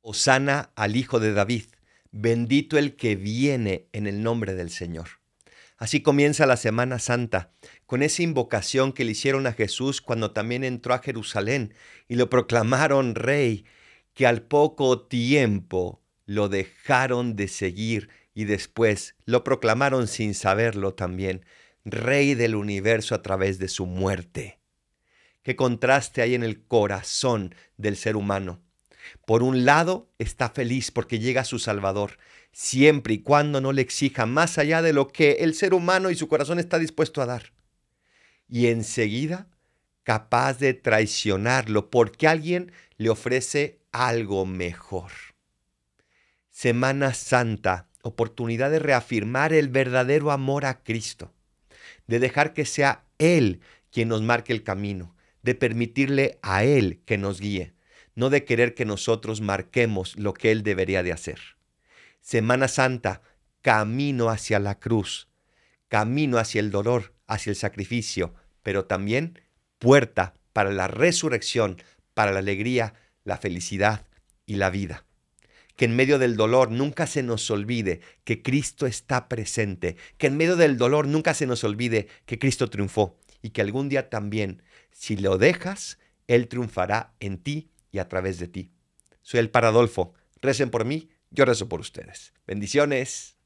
Osana al Hijo de David, bendito el que viene en el nombre del Señor. Así comienza la Semana Santa, con esa invocación que le hicieron a Jesús cuando también entró a Jerusalén y lo proclamaron rey, que al poco tiempo lo dejaron de seguir y después lo proclamaron sin saberlo también, rey del universo a través de su muerte. Qué contraste hay en el corazón del ser humano. Por un lado, está feliz porque llega a su Salvador, siempre y cuando no le exija más allá de lo que el ser humano y su corazón está dispuesto a dar. Y enseguida, capaz de traicionarlo porque alguien le ofrece algo mejor. Semana Santa, oportunidad de reafirmar el verdadero amor a Cristo, de dejar que sea Él quien nos marque el camino, de permitirle a Él que nos guíe no de querer que nosotros marquemos lo que Él debería de hacer. Semana Santa, camino hacia la cruz, camino hacia el dolor, hacia el sacrificio, pero también puerta para la resurrección, para la alegría, la felicidad y la vida. Que en medio del dolor nunca se nos olvide que Cristo está presente, que en medio del dolor nunca se nos olvide que Cristo triunfó y que algún día también, si lo dejas, Él triunfará en ti y a través de ti. Soy el Paradolfo. Recen por mí, yo rezo por ustedes. Bendiciones.